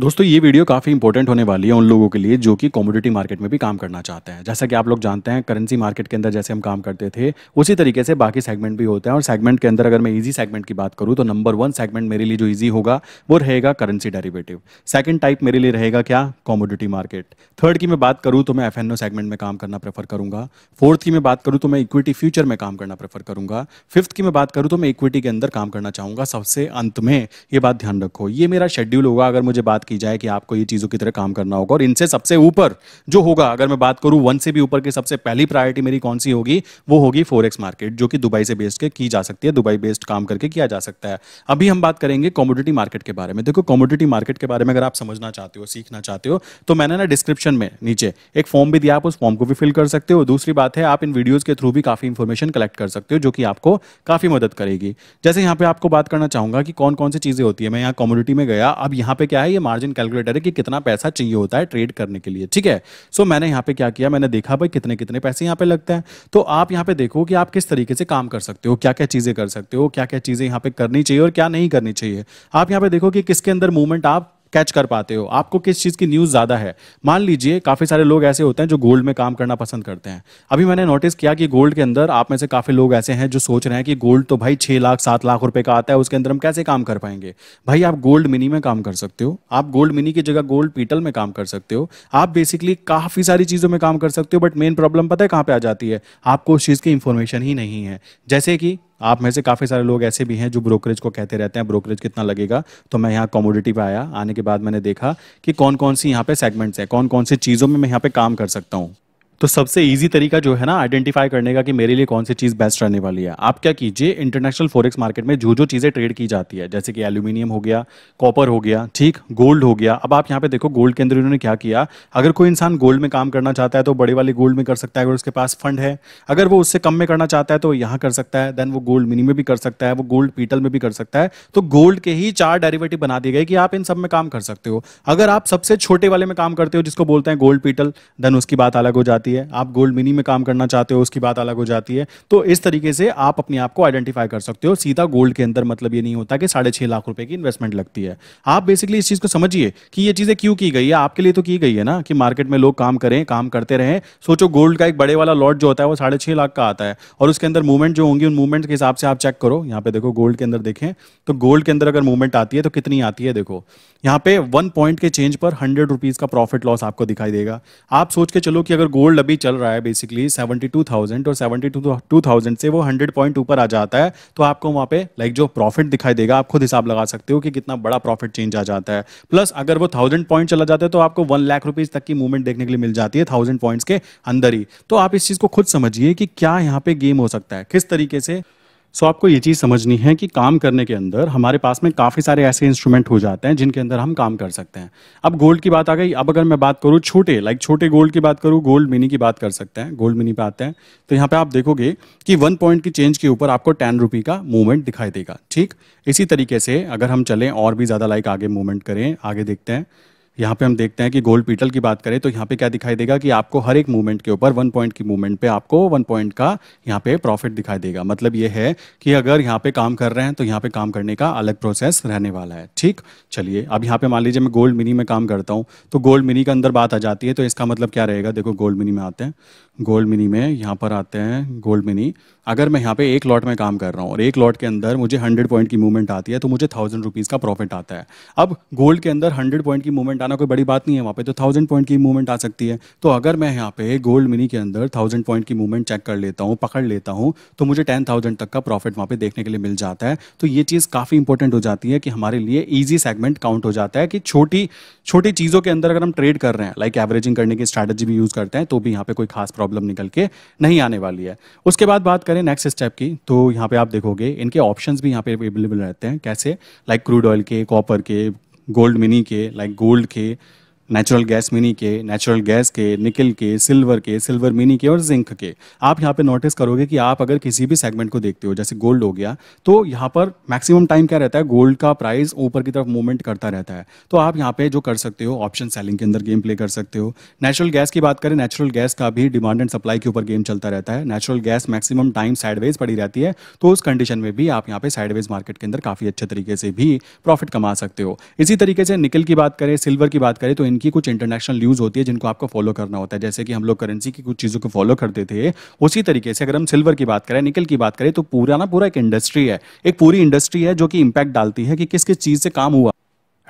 दोस्तों ये वीडियो काफ़ी इंपॉर्टेंट होने वाली है उन लोगों के लिए जो कि कॉमोडिटी मार्केट में भी काम करना चाहते हैं जैसा कि आप लोग जानते हैं करेंसी मार्केट के अंदर जैसे हम काम करते थे उसी तरीके से बाकी सेगमेंट भी होते हैं और सेगमेंट के अंदर अगर मैं ईजी सेगमेंट की बात करूँ तो नंबर वन सेगमेंट मेरे लिए जो ईजी होगा वो रहेगा करेंसी डेरिवेटिव सेकेंड टाइप मेरे लिए रहेगा क्या कॉमोडिटी मार्केट थर्ड की मैं बात करूँ तो मैं एफ सेगमेंट में काम करना प्रेफर करूँगा फोर्थ की मैं बात करूँ तो मैं इक्विटी फ्यूचर में काम करना प्रेफर करूँगा फिफ्थ की मैं बात करूँ तो मैं इक्विटी के अंदर काम करना चाहूँगा सबसे अंत में ये बात ध्यान रखो ये मेरा शेड्यूल होगा अगर मुझे बात की जाए कि आपको ये चीज़ों की तरह काम करना होगा और इनसे सबसे ऊपर जो होगा अगर मैं बात करूं वन से भी ऊपर की सबसे पहली प्रायोरिटी मेरी कौन सी होगी वो होगी फोरेक्स मार्केट जो कि दुबई से बेस्ड की जा सकती है दुबई बेस्ड काम करके किया जा सकता है अभी हम बात करेंगे कॉमोडिटी मार्केट के बारे में देखो कॉमोडिटी मार्केट के बारे में अगर आप समझना चाहते हो सीखना चाहते हो तो मैंने ना डिस्क्रिप्शन में नीचे एक फॉर्म भी दिया आप उस फॉर्म को भी फिल कर सकते हो दूसरी बात है आप इन वीडियोज के थ्रू भी काफी इन्फॉर्मेशन कलेक्ट कर सकते हो जो कि आपको काफी मदद करेगी जैसे यहाँ पे आपको बात करना चाहूंगा कि कौन कौन सी चीजें होती है मैं यहाँ कॉमोडिटी में गया अब यहाँ पे क्या है ये मार्जिन कैलकुलेटर है कि कितना पैसा चाहिए होता है ट्रेड करने के लिए ठीक है सो मैंने यहाँ पे क्या किया मैंने देखा भाई कितने कितने पैसे यहाँ पे लगते हैं तो आप यहाँ पे देखो कि आप किस तरीके से काम कर सकते हो क्या क्या चीज़ें कर सकते हो क्या क्या चीज़ें यहाँ पे करनी चाहिए और क्या नहीं करनी चाहिए आप यहाँ पे देखो कि किसके अंदर मूवमेंट आप कैच कर पाते हो आपको किस चीज़ की न्यूज़ ज़्यादा है मान लीजिए काफ़ी सारे लोग ऐसे होते हैं जो गोल्ड में काम करना पसंद करते हैं अभी मैंने नोटिस किया कि गोल्ड के अंदर आप में से काफ़ी लोग ऐसे हैं जो सोच रहे हैं कि गोल्ड तो भाई छः लाख सात लाख रुपये का आता है उसके अंदर हम कैसे काम कर पाएंगे भाई आप गोल्ड मिनी में काम कर सकते हो आप गोल्ड मिनी की जगह गोल्ड पीटल में काम कर सकते हो आप बेसिकली काफ़ी सारी चीज़ों में काम कर सकते हो बट मेन प्रॉब्लम पता है कहाँ पर आ जाती है आपको उस चीज़ की इन्फॉर्मेशन ही नहीं है जैसे कि आप में से काफ़ी सारे लोग ऐसे भी हैं जो ब्रोकरेज को कहते रहते हैं ब्रोकरेज कितना लगेगा तो मैं यहाँ कमोडिटी पे आया आने के बाद मैंने देखा कि कौन कौन सी यहाँ पे सेगमेंट्स हैं कौन कौन सी चीज़ों में मैं यहाँ पे काम कर सकता हूँ तो सबसे इजी तरीका जो है ना आइडेंटिफाई करने का कि मेरे लिए कौन सी चीज़ बेस्ट रहने वाली है आप क्या कीजिए इंटरनेशनल फॉरेक्स मार्केट में जो जो चीज़ें ट्रेड की जाती है जैसे कि एल्यूमिनियम हो गया कॉपर हो गया ठीक गोल्ड हो गया अब आप यहाँ पे देखो गोल्ड के अंदर इन्होंने क्या किया अगर कोई इंसान गोल्ड में काम करना चाहता है तो बड़े वाले गोल्ड में कर सकता है अगर उसके पास फंड है अगर वो उससे कम में करना चाहता है तो यहाँ कर सकता है देन वो गोल्ड मिनी में भी कर सकता है वो गोल्ड पीटल में भी कर सकता है तो गोल्ड के ही चार डेरिवेटिव बना दिए गए कि आप इन सब में काम कर सकते हो अगर आप सबसे छोटे वाले में काम करते हो जिसको बोलते हैं गोल्ड पीटल देन उसकी बात अलग हो जाती है जाती है आप गोल्ड मिनी में काम करना चाहते हो उसकी बात अलग हो जाती है तो इस तरीके से आप अपने आप को आइडेंटिफाई कर सकते हो सीधा गोल्ड के अंदर मतलब ये नहीं होता कि साढ़े छह लाख रुपए की इन्वेस्टमेंट लगती है आप बेसिकली इस चीज को समझिए कि ये चीजें क्यों की गई है आपके लिए तो की गई है ना कि मार्केट में लोग काम करें काम करते रहे सोचो गोल्ड का एक बड़े वाला लॉट जो होता है वो साढ़े छह लाख का आता है और उसके अंदर मूवमेंट जो होंगी उन मूवमेंट के हिसाब से आप चेक करो यहाँ पे देखो गोल्ड के अंदर देखें तो गोल्ड के अंदर अगर मूवमेंट आती है तो कितनी आती है देखो यहाँ पे वन पॉइंट के चेंज पर हंड्रेड रुपीज का प्रॉफिट लॉस आपको दिखाई देगा आप सोच के चलो कि अगर गोल्ड गोल्ड अभी चल रहा है बेसिकली सेवेंटी टू थाउजेंड और सेवेंटी टू थाउजेंड से वो हंड्रेड पॉइंट ऊपर आ जाता है तो आपको वहाँ पे लाइक जो प्रॉफिट दिखाई देगा आप खुद हिसाब लगा सकते हो कि कितना बड़ा प्रॉफिट चेंज आ जाता है प्लस अगर वो थाउजेंड पॉइंट चला जाता है तो आपको वन लाख रुपीज तक की मूवमेंट देखने के लिए मिल जाती है थाउजेंड पॉइंट्स के अंदर ही तो आप इस चीज को खुद समझिए कि क्या यहाँ पे गेम हो सकता है किस तरीके से सो आपको ये चीज़ समझनी है कि काम करने के अंदर हमारे पास में काफ़ी सारे ऐसे इंस्ट्रूमेंट हो जाते हैं जिनके अंदर हम काम कर सकते हैं अब गोल्ड की बात आ गई अब अगर मैं बात करूँ छोटे लाइक छोटे गोल्ड की बात करूँ गोल्ड मिनी की बात कर सकते हैं गोल्ड मिनी पे आते हैं तो यहाँ पे आप देखोगे कि वन पॉइंट की चेंज के ऊपर आपको टेन रुपी का मूवमेंट दिखाई देगा ठीक इसी तरीके से अगर हम चलें और भी ज़्यादा लाइक आगे मूवमेंट करें आगे देखते हैं यहाँ पे हम देखते हैं कि गोल्ड पीटल की बात करें तो यहाँ पे क्या दिखाई देगा कि आपको हर एक मूवमेंट के ऊपर वन पॉइंट की मूवमेंट पे आपको वन पॉइंट का यहाँ पे प्रॉफिट दिखाई देगा मतलब ये है कि अगर यहाँ पे काम कर रहे हैं तो यहाँ पे काम करने का अलग प्रोसेस रहने वाला है ठीक चलिए अब यहाँ पे मान लीजिए मैं गोल्ड मिनी में काम करता हूँ तो गोल्ड मिनी के अंदर बात आ जाती है तो इसका मतलब क्या रहेगा देखो गोल्ड मिनी में आते हैं गोल्ड मिनी में यहाँ पर आते हैं गोल्ड मिनी अगर मैं यहाँ पे एक लॉट में काम कर रहा हूँ और एक लॉट के अंदर मुझे हंड्रेड पॉइंट की मूवमेंट आती है तो मुझे थाउजेंड रुपीज़ का प्रॉफिट आता है अब गोल्ड के अंदर हंड्रेड पॉइंट की मूवमेंट आना कोई बड़ी बात नहीं है वहाँ पे तो थाउजेंड पॉइंट की मूवमेंट आ सकती है तो अगर मैं यहाँ पे गोल्ड मिनी के अंदर थाउजेंड पॉइंट की मूवमेंट चेक कर लेता हूँ पकड़ लेता हूँ तो मुझे टेन थाउजेंड तक का प्रॉफिट वहाँ पे देखने के लिए मिल जाता है तो ये चीज़ काफ़ी इंपॉर्टेंट हो जाती है कि हमारे लिए ईजी सेगमेंट काउंट हो जाता है कि छोटी छोटी चीज़ों के अंदर अगर हम ट्रेड कर रहे हैं लाइक एवरेजिंग करने की स्ट्रैटेजी भी यूज़ करते हैं तो भी यहाँ पर कोई खास प्रॉब्लम निकल के नहीं आने वाली है उसके बाद बात करें हैं नेक्स्ट स्टेप की तो यहाँ पे आप देखोगे इनके ऑप्शंस भी यहाँ पे अवेलेबल रहते हैं कैसे लाइक क्रूड ऑयल के कॉपर के गोल्ड मिनी के लाइक गोल्ड के नेचुरल गैस मिनी के नेचुरल गैस के निकल के सिल्वर के सिल्वर मिनी के और जिंक के आप यहाँ पे नोटिस करोगे कि आप अगर किसी भी सेगमेंट को देखते हो जैसे गोल्ड हो गया तो यहाँ पर मैक्सिमम टाइम क्या रहता है गोल्ड का प्राइस ऊपर की तरफ मूवमेंट करता रहता है तो आप यहाँ पे जो कर सकते हो ऑप्शन सेलिंग के अंदर गेम प्ले कर सकते हो नेचुरल गैस की बात करें नेचुरल गैस का भी डिमांड एंड सप्लाई के ऊपर गेम चलता रहता है natural gas maximum time sideways पड़ी रहती है तो उस कंडीशन में भी आप यहाँ पे साइडवेज मार्केट के अंदर काफी अच्छे तरीके से भी प्रॉफिट कमा सकते हो इसी तरीके से निकल की बात करें सिल्वर की बात करें तो इन जिनकी कुछ इंटरनेशनल न्यूज़ होती है जिनको आपको फॉलो करना होता है जैसे कि हम लोग करेंसी की कुछ चीज़ों को फॉलो करते थे उसी तरीके से अगर हम सिल्वर की बात करें निकल की बात करें तो पूरा ना पूरा एक इंडस्ट्री है एक पूरी इंडस्ट्री है जो कि इम्पैक्ट डालती है कि किस किस चीज़ से काम हुआ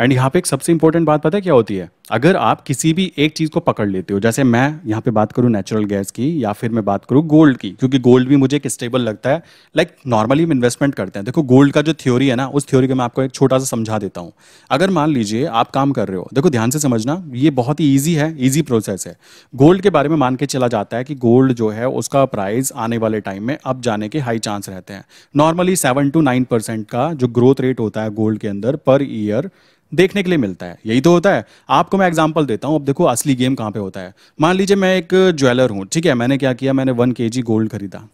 एंड यहाँ पे एक सबसे इंपॉर्टेंट बात पता है क्या होती है अगर आप किसी भी एक चीज़ को पकड़ लेते हो जैसे मैं यहाँ पे बात करूँ नेचुरल गैस की या फिर मैं बात करूँ गोल्ड की क्योंकि गोल्ड भी मुझे एक स्टेबल लगता है लाइक नॉर्मली हम इन्वेस्टमेंट करते हैं देखो गोल्ड का जो थ्योरी है ना उस थ्योरी को मैं आपको एक छोटा सा समझा देता हूँ अगर मान लीजिए आप काम कर रहे हो देखो ध्यान से समझना ये बहुत ही ईजी है ईजी प्रोसेस है गोल्ड के बारे में मान के चला जाता है कि गोल्ड जो है उसका प्राइस आने वाले टाइम में अब जाने के हाई चांस रहते हैं normally seven to nine percent का जो ग्रोथ रेट होता है गोल्ड के अंदर पर ईयर देखने के लिए मिलता है यही तो होता है आपको मैं एग्जाम्पल देता हूँ अब देखो असली गेम कहाँ पे होता है मान लीजिए मैं एक ज्वेलर हूँ ठीक है मैंने क्या किया मैंने वन के गोल्ड खरीदा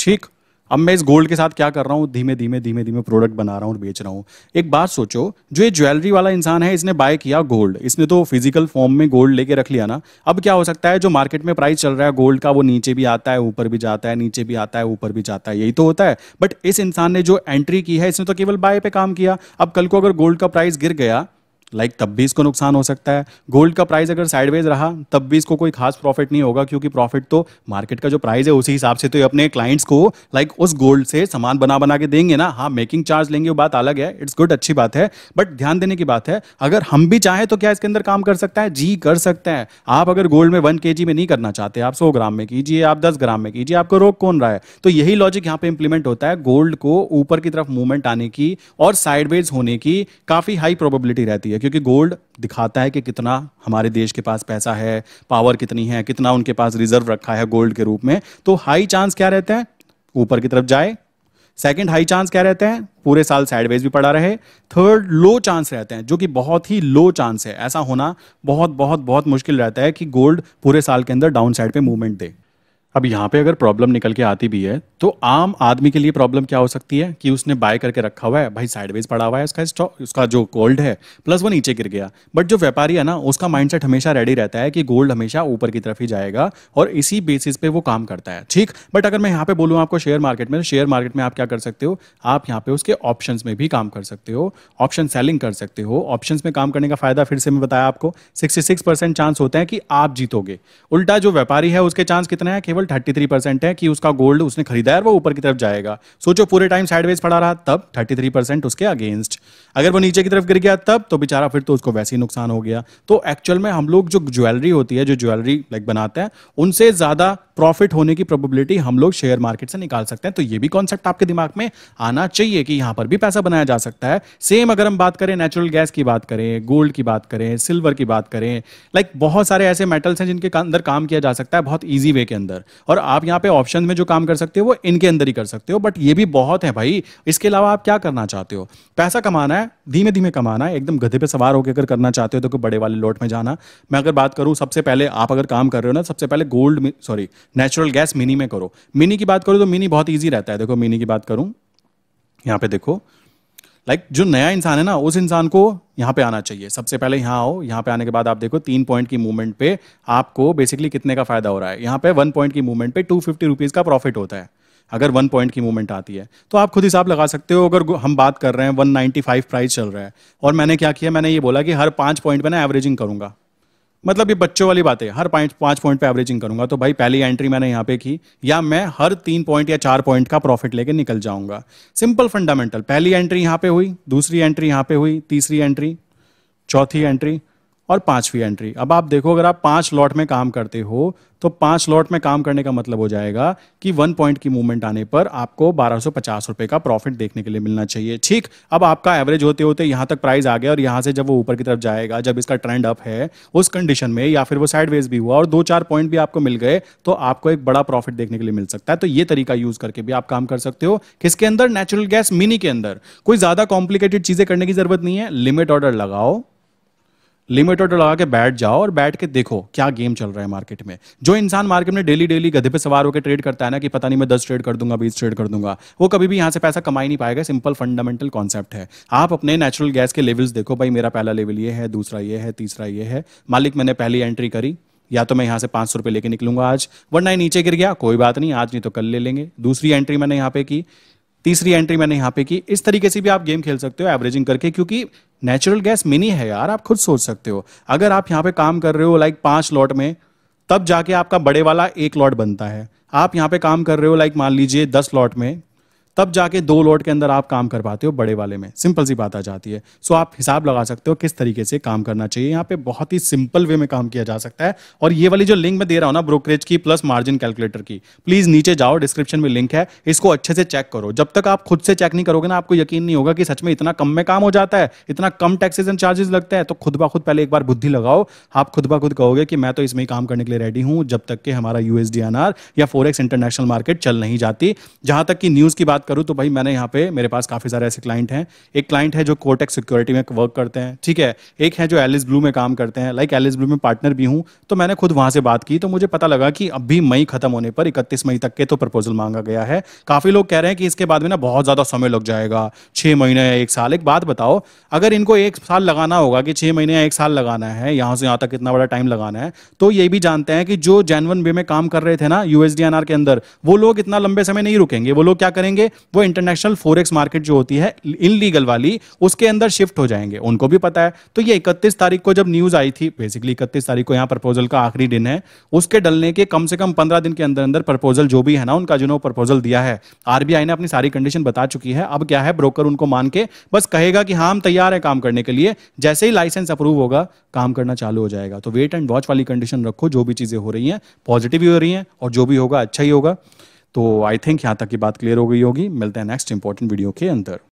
ठीक अब मैं इस गोल्ड के साथ क्या कर रहा हूँ धीमे धीमे धीमे धीमे प्रोडक्ट बना रहा हूँ और बेच रहा हूँ एक बात सोचो जो ये ज्वेलरी वाला इंसान है इसने बाय किया गोल्ड इसने तो फिजिकल फॉर्म में गोल्ड लेके रख लिया ना अब क्या हो सकता है जो मार्केट में प्राइस चल रहा है गोल्ड का वो नीचे भी आता है ऊपर भी जाता है नीचे भी आता है ऊपर भी जाता है यही तो होता है बट इस इंसान ने जो एंट्री की है इसने तो केवल बाय पे काम किया अब कल को अगर गोल्ड का प्राइस गिर गया लाइक like, तब भी इसको नुकसान हो सकता है गोल्ड का प्राइस अगर साइडवेज रहा तब भी इसको कोई खास प्रॉफिट नहीं होगा क्योंकि प्रॉफिट तो मार्केट का जो प्राइस है उसी हिसाब से तो ये अपने क्लाइंट्स को लाइक like, उस गोल्ड से सामान बना बना के देंगे ना हाँ मेकिंग चार्ज लेंगे वो बात अलग है इट्स गुड अच्छी बात है बट ध्यान देने की बात है अगर हम भी चाहें तो क्या इसके अंदर काम कर सकता है जी कर सकते हैं आप अगर गोल्ड में वन के में नहीं करना चाहते आप सौ ग्राम में कीजिए आप दस ग्राम में कीजिए आपको रोक कौन रहा है तो यही लॉजिक यहाँ पे इंप्लीमेंट होता है गोल्ड को ऊपर की तरफ मूवमेंट आने की और साइडवेज होने की काफी हाई प्रोबेबिलिटी रहती है है क्योंकि गोल्ड दिखाता है कि कितना हमारे देश के पास पैसा है पावर कितनी है कितना उनके पास रिजर्व रखा है गोल्ड के रूप में तो हाई चांस क्या रहते हैं ऊपर की तरफ जाए सेकंड हाई चांस क्या रहते हैं पूरे साल साइडवेज भी पड़ा रहे थर्ड लो चांस रहते हैं जो कि बहुत ही लो चांस है ऐसा होना बहुत बहुत बहुत मुश्किल रहता है कि गोल्ड पूरे साल के अंदर डाउन साइड पर मूवमेंट दे अब यहाँ पे अगर प्रॉब्लम निकल के आती भी है तो आम आदमी के लिए प्रॉब्लम क्या हो सकती है कि उसने बाय करके रखा हुआ है भाई साइडवेज पड़ा हुआ है उसका स्टॉक उसका जो गोल्ड है प्लस वो नीचे गिर गया बट जो व्यापारी है ना उसका माइंडसेट हमेशा रेडी रहता है कि गोल्ड हमेशा ऊपर की तरफ ही जाएगा और इसी बेसिस पे वो काम करता है ठीक बट अगर मैं यहाँ पे बोलूँ आपको शेयर मार्केट में शेयर मार्केट में आप क्या कर सकते हो आप यहाँ पे उसके ऑप्शन में भी काम कर सकते हो ऑप्शन सेलिंग कर सकते हो ऑप्शन में काम करने का फायदा फिर से मैं बताया आपको सिक्सटी चांस होता है कि आप जीतोगे उल्टा जो व्यापारी है उसके चांस कितना है केवल थर्टी थ्री परसेंट है कि उसका गोल्ड उसने खरीदा है और वो ऊपर की तरफ जाएगा सोचो पूरे टाइम साइडवेज पड़ा रहा तब थर्टी थ्री परसेंट उसके अगेंस्ट अगर वो नीचे की तरफ गिर गया तब तो बेचारा फिर तो उसको वैसे ही नुकसान हो गया तो एक्चुअल में हम लोग जो ज्वेलरी होती है जो ज्वेलरी लाइक बनाते हैं उनसे ज्यादा प्रॉफिट होने की प्रोबेबिलिटी हम लोग शेयर मार्केट से निकाल सकते हैं तो ये भी कॉन्सेप्ट आपके दिमाग में आना चाहिए कि यहाँ पर भी पैसा बनाया जा सकता है सेम अगर हम बात करें नेचुरल गैस की बात करें गोल्ड की बात करें सिल्वर की बात करें लाइक बहुत सारे ऐसे मेटल्स हैं जिनके अंदर काम किया जा सकता है बहुत ईजी वे के अंदर और आप यहाँ पे ऑप्शन में जो काम कर सकते हो वो इनके अंदर ही कर सकते हो बट ये भी बहुत है भाई इसके अलावा आप क्या करना चाहते हो पैसा कमाना है धीमे धीमे कमाना है एकदम गधे पे सवार होकर करना चाहते हो तो कोई बड़े वाले लोट में जाना मैं अगर बात करूँ सबसे पहले आप अगर काम कर रहे हो ना सबसे पहले gold sorry natural gas mini में करो मिनी की बात करूँ तो मिनी बहुत ईजी रहता है देखो मिनी की बात करूँ यहाँ पे देखो लाइक like, जो नया इंसान है ना उस इंसान को यहाँ पे आना चाहिए सबसे पहले यहाँ आओ यहाँ पे आने के बाद आप देखो तीन पॉइंट की मूवमेंट पे आपको बेसिकली कितने का फायदा हो रहा है यहाँ पे वन पॉइंट की मूवमेंट पे टू फिफ्टी रुपीज़ का प्रॉफिट होता है अगर वन पॉइंट की मूवमेंट आती है तो आप खुद हिसाब लगा सकते हो अगर हम बात कर रहे हैं वन नाइन्टी फाइव प्राइस चल रहा है और मैंने क्या किया मैंने ये बोला कि हर पाँच पॉइंट पर ना एवरेजिंग करूँगा मतलब ये बच्चों वाली बात है हर पॉइंट पांच पॉइंट पे एवरेजिंग करूंगा तो भाई पहली एंट्री मैंने यहाँ पे की या मैं हर तीन पॉइंट या चार पॉइंट का प्रॉफिट लेके निकल जाऊंगा सिंपल फंडामेंटल पहली एंट्री यहाँ पे हुई दूसरी एंट्री यहाँ पे हुई तीसरी एंट्री चौथी एंट्री और पांचवी एंट्री अब आप देखो अगर आप पांच लॉट में काम करते हो तो पांच लॉट में काम करने का मतलब हो जाएगा कि वन पॉइंट की मूवमेंट आने पर आपको बारह रुपए का प्रॉफिट देखने के लिए मिलना चाहिए ठीक अब आपका एवरेज होते होते यहां तक प्राइस आ गया और यहां से जब वो ऊपर की तरफ जाएगा जब इसका ट्रेंड अप है उस कंडीशन में या फिर वो साइडवेज भी हुआ और दो चार पॉइंट भी आपको मिल गए तो आपको एक बड़ा प्रॉफिट देखने के लिए मिल सकता है तो ये तरीका यूज करके भी आप काम कर सकते हो किसके अंदर नेचुरल गैस मिनी के अंदर कोई ज्यादा कॉम्प्लिकेटेड चीजें करने की जरूरत नहीं है लिमिट ऑर्डर लगाओ लिमिट ऑर्डर लगा के बैठ जाओ और बैठ के देखो क्या गेम चल रहा है मार्केट में जो इंसान मार्केट में डेली डेली गधे पे सवार होकर ट्रेड करता है ना कि पता नहीं मैं दस ट्रेड कर दूंगा बीस ट्रेड कर दूंगा वो कभी भी यहाँ से पैसा कमाई नहीं पाएगा सिंपल फंडामेंटल कॉन्सेप्ट है आप अपने नेचुरल गैस के लेवल्स देखो भाई मेरा पहला लेवल ये है दूसरा ये है तीसरा ये है मालिक मैंने पहली एंट्री करी या तो मैं यहाँ से पांच सौ रुपये लेके निकलूंगा आज वरना नीचे गिर गया कोई बात नहीं आज नहीं तो कल ले लेंगे दूसरी एंट्री मैंने यहाँ पे की तीसरी एंट्री मैंने यहाँ पे की इस तरीके से भी आप गेम खेल सकते हो एवरेजिंग करके क्योंकि नेचुरल गैस मिनी है यार आप खुद सोच सकते हो अगर आप यहाँ पे काम कर रहे हो लाइक पांच लॉट में तब जाके आपका बड़े वाला एक लॉट बनता है आप यहाँ पे काम कर रहे हो लाइक मान लीजिए दस लॉट में तब जाके दो लोड के अंदर आप काम कर पाते हो बड़े वाले में सिंपल सी बात आ जाती है सो आप हिसाब लगा सकते हो किस तरीके से काम करना चाहिए यहाँ पे बहुत ही सिंपल वे में काम किया जा सकता है और ये वाली जो लिंक मैं दे रहा हूँ ना ब्रोकरेज की प्लस मार्जिन कैलकुलेटर की प्लीज नीचे जाओ डिस्क्रिप्शन में लिंक है इसको अच्छे से चेक करो जब तक आप खुद से चेक नहीं करोगे ना आपको यकीन नहीं होगा कि सच में इतना कम में काम हो जाता है इतना कम टैक्सेस एंड चार्जेस लगता है तो खुद ब खुद पहले एक बार बुद्धि लगाओ आप खुद ब खुद कहोगे कि मैं तो इसमें काम करने के लिए रेडी हूँ जब तक कि हमारा यूएसडी या फोरेक्स इंटरनेशनल मार्केट चल नहीं जाती जहां तक कि न्यूज की बात करूँ तो भाई मैंने यहाँ पे मेरे पास काफ़ी सारे ऐसे क्लाइंट हैं एक क्लाइंट है जो कोटेक सिक्योरिटी में वर्क करते हैं ठीक है एक है जो एलिस ब्लू में काम करते हैं लाइक एलिस ब्लू में पार्टनर भी हूँ तो मैंने खुद वहां से बात की तो मुझे पता लगा कि अभी मई खत्म होने पर इकतीस मई तक के तो प्रपोजल मांगा गया है काफ़ी लोग कह रहे हैं कि इसके बाद में ना बहुत ज़्यादा समय लग जाएगा छह महीने या एक साल एक बात बताओ अगर इनको एक साल लगाना होगा कि छह महीने या एक साल लगाना है यहाँ से यहाँ तक इतना बड़ा टाइम लगाना है तो ये भी जानते हैं कि जो जैनवन बे में काम कर रहे थे ना यूएसडीएनआर के अंदर वो लोग इतना लंबे समय नहीं रुकेंगे वो लोग क्या करेंगे वो इंटरनेशनल फोरेक्स मार्केट जो होती है इनलीगल वाली उसके अंदर शिफ्ट हो जाएंगे उनको भी पता है तो ये इकतीस तारीख को जब न्यूज आई थी बेसिकली इकतीस तारीख को यहाँ प्रपोजल का आखिरी दिन है उसके डलने के कम से कम पंद्रह दिन के अंदर अंदर प्रपोजल जो भी है ना उनका जिन्होंने प्रपोजल दिया है आरबीआई ने अपनी सारी कंडीशन बता चुकी है अब क्या है ब्रोकर उनको मान के बस कहेगा कि हाँ हम तैयार है काम करने के लिए जैसे ही लाइसेंस अप्रूव होगा काम करना चालू हो जाएगा तो वेट एंड वॉच वाली कंडीशन रखो जो भी चीजें हो रही हैं पॉजिटिव ही हो रही हैं और जो भी होगा अच्छा ही होगा तो आई थिंक यहाँ तक की बात क्लियर हो गई होगी मिलते हैं नेक्स्ट इंपॉर्टेंट वीडियो के अंदर